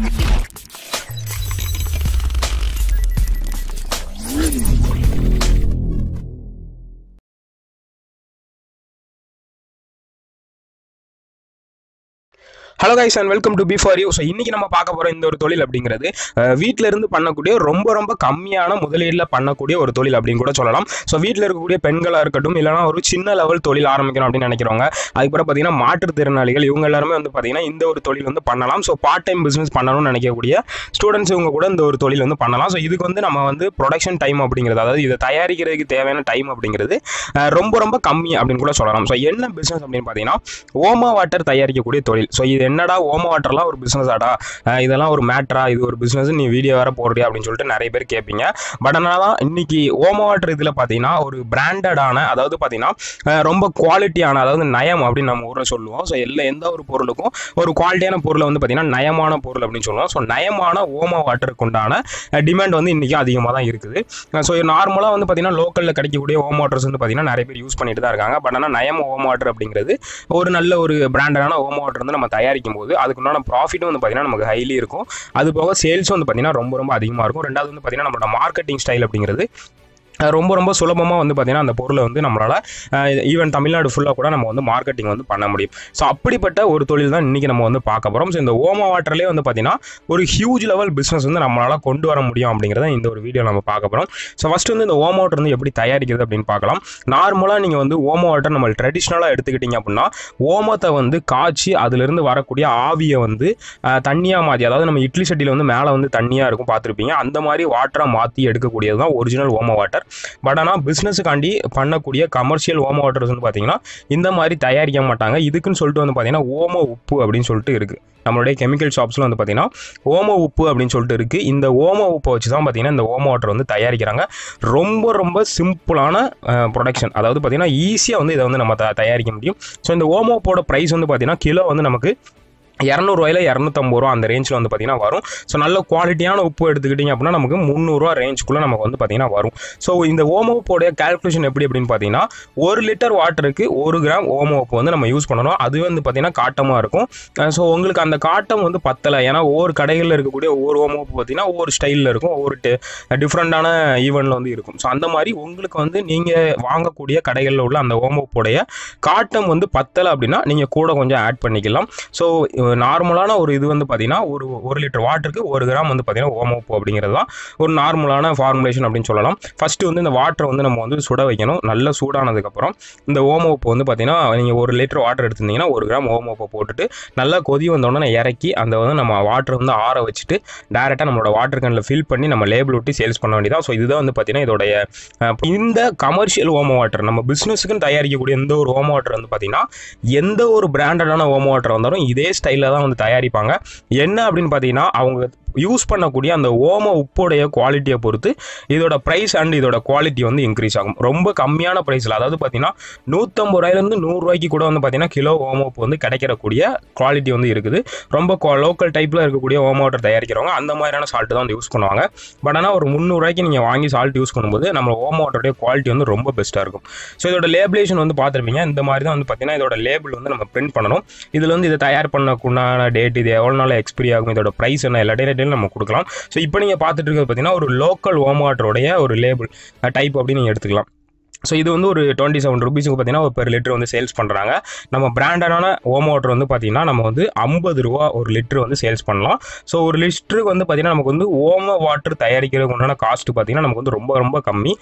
Thank you. Hello guys and welcome to B for you so இன்றைக்கி நம்ம பார்க்க போகிற இந்த ஒரு தொழில் அப்படிங்கிறது வீட்டிலிருந்து இருந்து பண்ணக்கூடிய ரொம்ப ரொம்ப கம்மியான முதலீடில் பண்ணக்கூடிய ஒரு தொழில் அப்படின்னு கூட சொல்லலாம் ஸோ வீட்டில் இருக்கக்கூடிய பெண்களாக இருக்கட்டும் இல்லைனா ஒரு சின்ன லெவல் தொழில் ஆரம்பிக்கணும் அப்படின்னு நினைக்கிறவங்க அதுக்கப்புறம் பார்த்தீங்கன்னா மாற்றுத்திறனாளிகள் இவங்க எல்லாருமே வந்து பார்த்தீங்கன்னா இந்த ஒரு தொழில் வந்து பண்ணலாம் ஸோ பார்ட் டைம் பிஸ்னஸ் பண்ணணும்னு நினைக்கக்கூடிய ஸ்டூடெண்ட்ஸ் இவங்க கூட இந்த ஒரு தொழில் வந்து பண்ணலாம் ஸோ இதுக்கு வந்து நம்ம வந்து ப்ரொடக்ஷன் டைம் அப்படிங்கிறது அதாவது இதை தயாரிக்கிறதுக்கு தேவையான டைம் அப்படிங்கிறது ரொம்ப ரொம்ப கம்மி அப்படின்னு கூட சொல்லலாம் ஸோ என்ன பிஸ்னஸ் அப்படின்னு பார்த்தீங்கன்னா ஓமா வாட்டர் தயாரிக்கக்கூடிய தொழில் ஸோ இது என்னடா ஓம வாட்டர்லாம் ஒரு பிஸ்னஸ் ஆடா இதெல்லாம் ஒரு மேட்ரா இது ஒரு பிஸ்னஸ் நீ வீடியோ வேற போடுறியா அப்படின்னு சொல்லிட்டு நிறைய பேர் கேட்பீங்க பட் ஆனால் தான் இன்னைக்கு ஓம வாட்டர் இதில் பார்த்தீங்கன்னா ஒரு பிராண்டடான அதாவது பார்த்தீங்கன்னா ரொம்ப குவாலிட்டியான அதாவது நயம் அப்படின்னு நம்ம ஊரில் சொல்லுவோம் ஸோ எல்லா எந்த ஒரு பொருளுக்கும் ஒரு குவாலிட்டியான பொருளை வந்து பார்த்தீங்கன்னா நயமான பொருள் அப்படின்னு சொல்லுவோம் ஸோ நயமான ஓம வாட்டருக்கு உண்டான டிமாண்ட் வந்து இன்றைக்கும் அதிகமாக தான் இருக்குது ஸோ நார்மலாக வந்து பார்த்தீங்கன்னா லோக்கலில் கிடைக்கக்கூடிய ஹோம் வாட்டர்ஸ் வந்து பார்த்தீங்கன்னா நிறைய பேர் யூஸ் பண்ணிட்டு தான் இருக்காங்க பட் ஆனால் நயம் ஹோம் வாட்டர் அப்படிங்கிறது ஒரு நல்ல ஒரு பிராண்டடான ஓம வாட்டர் வந்து நம்ம தயார் தயாரிக்கும் போது அதுக்குண்டான ப்ராஃபிட்டும் வந்து பார்த்தீங்கன்னா நமக்கு ஹைலி இருக்கும் அது போக சேல்ஸும் வந்து பார்த்தீங்கன்னா ரொம்ப ரொம்ப அதிகமாக இருக்கும் ரெண்டாவது வந்து பார்த்தீங்கன்னா நம்மளோட மார்க்கெட்டிங் ஸ்டைல் அப்படிங்கிறது ரொம்ப ரொம்ப சுலபமாக வந்து பார்த்திங்கன்னா அந்த பொருளை வந்து நம்மளால் ஈவன் தமிழ்நாடு ஃபுல்லாக கூட நம்ம வந்து மார்க்கெட்டிங் வந்து பண்ண முடியும் ஸோ அப்படிப்பட்ட ஒரு தொழில் தான் இன்றைக்கி நம்ம வந்து பார்க்க போகிறோம் ஸோ இந்த ஓமா வாட்டர்லேயே வந்து பார்த்திங்கன்னா ஒரு ஹியூஜ் லெவல் பிஸ்னஸ் வந்து நம்மளால் கொண்டு வர முடியும் அப்படிங்கிறத இந்த ஒரு வீடியோ நம்ம பார்க்க போகிறோம் ஸோ ஃபஸ்ட்டு வந்து இந்த ஓமா வாட்டர் வந்து எப்படி தயாரிக்கிறது அப்படின்னு பார்க்கலாம் நார்மலாக நீங்கள் வந்து ஓமா வாட்டர் நம்ம ட்ரெடிஷ்னலாக எடுத்துக்கிட்டிங்க அப்படின்னா ஓமத்தை வந்து காய்ச்சி அதிலிருந்து வரக்கூடிய ஆவியை வந்து தண்ணியாக மாற்றி அதாவது நம்ம இட்லி சட்டியில் வந்து மேலே வந்து தண்ணியாக இருக்கும் பார்த்துருப்பீங்க அந்த மாதிரி வாட்டரை மாற்றி எடுக்கக்கூடியது தான் ஒரிஜினல் ஓமா வாட்டர் பட் ஆனால் பிஸ்னஸுக்காண்டி பண்ணக்கூடிய கமர்ஷியல் ஓமோ வாட்டர்ஸ் வந்து பார்த்தீங்கன்னா இந்த மாதிரி தயாரிக்க மாட்டாங்க இதுக்குன்னு சொல்லிட்டு வந்து பார்த்தீங்கன்னா ஓமோ உப்பு அப்படின்னு சொல்லிட்டு இருக்குது நம்மளுடைய கெமிக்கல் ஷாப்ஸில் வந்து பார்த்திங்கன்னா ஓமோ உப்பு அப்படின்னு சொல்லிட்டு இருக்குது இந்த ஓமோ உப்பை வச்சு தான் பார்த்திங்கன்னா இந்த ஓமோ வாட்டர் வந்து தயாரிக்கிறாங்க ரொம்ப ரொம்ப சிம்பிளான ப்ரொடக்ஷன் அதாவது பார்த்திங்கன்னா ஈஸியாக வந்து இதை வந்து நம்ம த தயாரிக்க முடியும் ஸோ இந்த ஓமோ உப்போட ப்ரைஸ் வந்து பார்த்திங்கன்னா கிலோ வந்து நமக்கு இரநூறுவாயில் இரநூத்தம்பது ரூபா அந்த ரேஞ்சில் வந்து பார்த்தீங்கன்னா வரும் ஸோ நல்ல குவாலிட்டியான உப்பு எடுத்துக்கிட்டிங்க அப்படின்னா நமக்கு முந்நூறுரூவா ரேஞ்சுக்குள்ளே நமக்கு வந்து பார்த்திங்கன்னா வரும் ஸோ இந்த உப்போடைய கால்குலேஷன் எப்படி அப்படின்னு பார்த்தீங்கன்னா ஒரு லிட்டர் வாட்டருக்கு ஒரு கிராம் ஓமோ உப்பு வந்து நம்ம யூஸ் பண்ணணும் அது வந்து பார்த்திங்கன்னா காட்டமாக இருக்கும் ஸோ உங்களுக்கு அந்த காட்டம் வந்து பத்தலை ஏன்னா ஒவ்வொரு கடைகளில் இருக்கக்கூடிய ஒவ்வொரு ஓமோ உப்பு பார்த்திங்கன்னா ஒவ்வொரு ஸ்டைலில் இருக்கும் ஒவ்வொரு டிஃப்ரெண்ட்டான ஈவெண்டில் வந்து இருக்கும் ஸோ அந்த மாதிரி உங்களுக்கு வந்து நீங்கள் வாங்கக்கூடிய கடைகளில் உள்ள அந்த உப்போடைய காட்டம் வந்து பத்தலை அப்படின்னா நீங்கள் கூட கொஞ்சம் ஆட் பண்ணிக்கலாம் ஸோ நார்மலான ஒரு இது வந்து பார்த்தீங்கன்னா ஒரு ஒரு லிட்டர் வாட்டருக்கு ஒரு கிராம் வந்து பார்த்தீங்கன்னா ஓமோப்பு அப்படிங்கிறது தான் ஒரு நார்மலான ஃபார்முலேஷன் அப்படின்னு சொல்லலாம் ஃபஸ்ட்டு வந்து இந்த வாட்டரை வந்து நம்ம வந்து சுட வைக்கணும் நல்லா சூடானதுக்கப்புறம் இந்த ஓமோப்பு வந்து பார்த்திங்கன்னா நீங்கள் ஒரு லிட்டர் வாட்டர் எடுத்துருந்தீங்கன்னா ஒரு கிராம் ஓமோப்பை போட்டுட்டு நல்லா கொதி வந்தோடனே இறக்கி அந்த வந்து நம்ம வாட்டர் வந்து ஆற வச்சுட்டு டேரெக்டாக நம்மளோட வாட்டர் கனில் ஃபில் பண்ணி நம்ம லேபிள் ஒட்டி சேல்ஸ் பண்ண வேண்டியதான் ஸோ இதுதான் வந்து பார்த்திங்கன்னா இதோடைய இந்த கமர்ஷியல் ஓமோ வாட்டர் நம்ம பிஸ்னஸுக்குன்னு தயாரிக்கக்கூடிய எந்த ஒரு ஓமோ வாட்டர் வந்து பார்த்திங்கன்னா எந்த ஒரு பிராண்டடான ஓமோ வாட்டர் வந்தாலும் இதே ஸ்டைல் ஸ்டைலில் தான் வந்து தயாரிப்பாங்க என்ன அப்படின்னு பார்த்தீங்கன்னா அவங்க யூஸ் பண்ணக்கூடிய அந்த ஓம உப்போடைய குவாலிட்டியை பொறுத்து இதோட ப்ரைஸ் அண்ட் இதோட குவாலிட்டி வந்து இன்க்ரீஸ் ஆகும் ரொம்ப கம்மியான ப்ரைஸில் அதாவது பார்த்தீங்கன்னா நூற்றம்பது ரூபாயிலேருந்து நூறுரூவாய்க்கு கூட வந்து பார்த்தீங்கன்னா கிலோ ஓம உப்பு வந்து கிடைக்கிறக்கூடிய குவாலிட்டி வந்து இருக்குது ரொம்ப லோக்கல் டைப்பில் இருக்கக்கூடிய ஓம வாட்டர் தயாரிக்கிறவங்க அந்த மாதிரியான சால்ட்டு தான் வந்து யூஸ் பண்ணுவாங்க பட் ஆனால் ஒரு முந்நூறுரூவாய்க்கு நீங்கள் வாங்கி சால்ட் யூஸ் பண்ணும்போது நம்ம ஓம வாட்டருடைய குவாலிட்டி வந்து ரொம்ப பெஸ்ட்டாக இருக்கும் ஸோ இதோட லேபிளேஷன் வந்து பார்த்துருப்பீங்க இந்த மாதிரி தான் வந்து பார்த்தீங்கன்னா இதோட லேபிள் வந்து நம்ம பிரிண்ட் பண்ணணும் இதில் வந்து இதை தயார் பண்ணக்குண்டான டேட் இது எவ்வளோ நாள் எக்ஸ்பிரி ஆகும் இதோட ப்ரைஸ் என்ன எல்லா டீட்டெயில் நம்ம கொடுக்கலாம் ஸோ இப்போ நீங்கள் பார்த்துட்டு இருக்கிறது பார்த்தீங்கன்னா ஒரு லோக்கல் ஹோம் வாட்டருடைய ஒரு லேபிள் டைப் அப்படின்னு நீங்கள் எடுத்துக்கலாம் ஸோ இது வந்து ஒரு டுவெண்ட்டி செவன் ருபீஸுக்கு பார்த்தீங்கன்னா ஒரு பெர் லிட்டர் வந்து சேல்ஸ் பண்ணுறாங்க நம்ம பிராண்டடான ஓம் வாட்டர் வந்து பார்த்தீங்கன்னா நம்ம வந்து ஐம்பது ரூபா ஒரு லிட்டர் வந்து சேல்ஸ் பண்ணலாம் ஸோ ஒரு லிட்டருக்கு வந்து பார்த்தீங்கன்னா நமக்கு வந்து ஓம வாட்டர் தயாரிக்கிறதுக்கு உண்டான காஸ்ட்டு பார்த்தீங்கன்னா நமக்கு வந்து ரொம்ப ரொம்ப கம்மி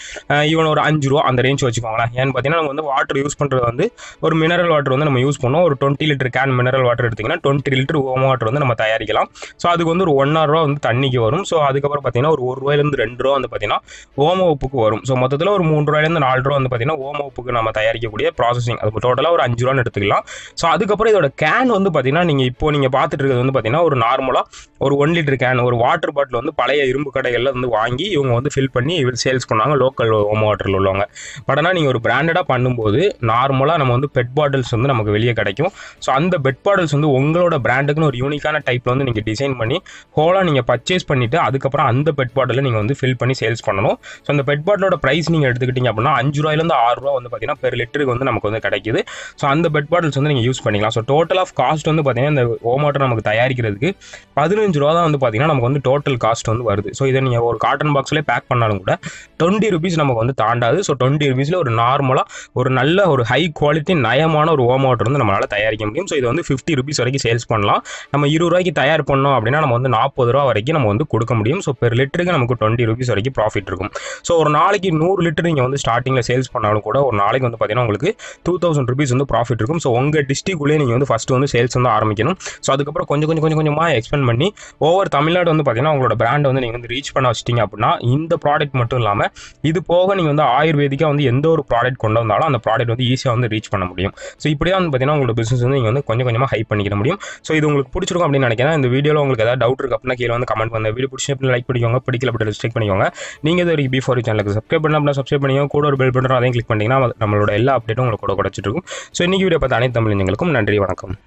ஈவன் ஒரு அஞ்சு ரூபா அந்த ரேஞ்ச் வச்சுக்கோங்களேன் ஏன்னு பார்த்தீங்கன்னா நம்ம வந்து வாட்டர் யூஸ் பண்ணுறது வந்து ஒரு மினரல் வாட்டர் வந்து நம்ம யூஸ் பண்ணோம் ஒரு twenty litre can mineral water எடுத்திங்கன்னா டுவெண்ட்டி லிட்டர் ஓம் வாட்டர் வந்து நம்ம தயாரிக்கலாம் ஸோ அதுக்கு வந்து ஒரு ஒன் ரூபா வந்து தண்ணிக்கு வரும் ஸோ அதுக்கப்புறம் பார்த்தீங்கன்னா ஒரு ஒரு ரூபாயிலேருந்து ரெண்டு ரூபா வந்து பார்த்தீங்கன்னா ஓம உப்புக்கு வரும் ஸோ மொத்தத்தில் ஒரு மூணு ரூபாயிலேருந்து நாலு லிட்டர் வந்து பார்த்தீங்கன்னா ஓம உப்புக்கு நம்ம தயாரிக்கக்கூடிய ப்ராசஸிங் அது டோட்டலாக ஒரு அஞ்சு ரூபான்னு எடுத்துக்கலாம் ஸோ அதுக்கப்புறம் இதோட கேன் வந்து பார்த்தீங்கன்னா நீங்கள் இப்போ நீங்கள் பார்த்துட்டு இருக்கிறது வந்து பார்த்தீங்கன்னா ஒரு நார்மலாக ஒரு ஒன் லிட்டர் கேன் ஒரு வாட்டர் பாட்டில் வந்து பழைய இரும்பு கடைகளில் வந்து வாங்கி இவங்க வந்து ஃபில் பண்ணி சேல்ஸ் பண்ணாங்க லோக்கல் ஓம வாட்டரில் உள்ளவங்க பட் ஆனால் நீங்கள் ஒரு பிராண்டடாக பண்ணும்போது நார்மலாக நம்ம வந்து பெட் பாட்டில்ஸ் வந்து நமக்கு வெளியே கிடைக்கும் ஸோ அந்த பெட் பாட்டில்ஸ் வந்து உங்களோட பிராண்டுக்குன்னு ஒரு யூனிக்கான டைப்பில் வந்து நீங்கள் டிசைன் பண்ணி ஹோலாக நீங்கள் பர்ச்சேஸ் பண்ணிவிட்டு அதுக்கப்புறம் அந்த பெட் பாட்டிலை நீங்கள் வந்து ஃபில் பண்ணி சேல்ஸ் பண்ணணும் ஸோ அந்த பெட் பாட்டிலோட ப்ரைஸ் நீங்கள் எடுத்துக்கிட்டிங்க அப்படின்னா அஞ்சு அஞ்சு ரூபாயிலேருந்து ஆறு ரூபா வந்து பார்த்தீங்கன்னா பெர் லிட்டருக்கு வந்து நமக்கு வந்து கிடைக்குது ஸோ அந்த பெட் பாட்டில்ஸ் வந்து நீங்கள் யூஸ் பண்ணிக்கலாம் ஸோ டோட்டல் ஆஃப் காஸ்ட் வந்து பார்த்தீங்கன்னா இந்த ஓமோட்டர் நமக்கு தயாரிக்கிறதுக்கு பதினஞ்சு ரூபா தான் வந்து பார்த்தீங்கன்னா நமக்கு வந்து டோட்டல் காஸ்ட் வந்து வருது ஸோ இதை நீங்கள் ஒரு காட்டன் பாக்ஸ்லேயே பேக் பண்ணாலும் கூட டுவெண்ட்டி ருபீஸ் நமக்கு வந்து தாண்டாது ஸோ டுவெண்ட்டி ருபீஸில் ஒரு நார்மலாக ஒரு நல்ல ஒரு ஹை குவாலிட்டி நயமான ஒரு ஓம் வந்து நம்மளால் தயாரிக்க முடியும் ஸோ இது வந்து ஃபிஃப்டி ருபீஸ் வரைக்கும் சேல்ஸ் பண்ணலாம் நம்ம இருபது ரூபாய்க்கு தயார் பண்ணோம் அப்படின்னா நம்ம வந்து நாற்பது ரூபா வரைக்கும் நம்ம வந்து கொடுக்க முடியும் ஸோ பெர் லிட்டருக்கு நமக்கு டுவெண்ட்டி ருபீஸ் வரைக்கும் ப்ராஃபிட் இருக்கும் ஸோ ஒரு நாளைக்கு நூறு லிட்டர் நீங்கள் வந்து ஸ்டார்டிங்கில் சேல்ஸ் பண்ணாலும் கூட ஒரு நாளைக்கு வந்து பார்த்தீங்கன்னா உங்களுக்கு டூ தௌசண்ட் ருபீஸ் வந்து ப்ராஃபிட் இருக்கும் ஸோ உங்கள் டிஸ்ட்ரிக்குள்ளே நீங்கள் வந்து ஃபஸ்ட்டு வந்து சேல்ஸ் வந்து ஆரம்பிக்கணும் ஸோ அதுக்கப்புறம் கொஞ்சம் கொஞ்சம் கொஞ்சம் கொஞ்சமாக எக்ஸ்பெண்ட் பண்ணி ஓவர் தமிழ்நாடு வந்து பார்த்தீங்கன்னா உங்களோட பிராண்டை வந்து நீங்கள் வந்து ரீச் பண்ண வச்சிட்டிங்க அப்படின்னா இந்த ப்ராடக்ட் மட்டும் இல்லாமல் இது போக நீங்கள் வந்து ஆயுர்வேதிக்காக வந்து எந்த ஒரு ப்ராடக்ட் கொண்டு வந்தாலும் அந்த ப்ராடக்ட் வந்து ஈஸியாக வந்து ரீச் பண்ண முடியும் ஸோ இப்படியே வந்து பார்த்தீங்கன்னா உங்களோட பிஸ்னஸ் வந்து நீங்கள் வந்து கொஞ்சம் கொஞ்சமாக ஹைப் பண்ணிக்கிற முடியும் ஸோ இது உங்களுக்கு பிடிச்சிருக்கும் அப்படின்னு நினைக்கிறேன் இந்த வீடியோவில் உங்களுக்கு ஏதாவது டவுட் இருக்குது அப்படின்னா கீழே வந்து கமெண்ட் பண்ணுங்கள் வீடியோ பிடிச்சி லைக் பண்ணிக்கோங்க பிடிக்கல அப்படி செக் பண்ணிக்கோங்க நீங்கள் இது வரைக்கும் பிஃபோர் சேனலுக்கு சப்ஸ்கிரைப் பண்ணி அப்படின்னா சப்ஸ்கிரைப் பண்ணிக்கோங்க கூட ஒரு பெல் பட்டன் அதையும் கிளிக் பண்ணிங்கன்னா நம்மளோட எல்லா அப்டேட்டும் உங்களுக்கு கூட கிடச்சிட்டு இருக்கும் ஸோ இன்றைக்கி வீடியோ பார்த்து அனைத்து தமிழ் நன்றி வணக்கம்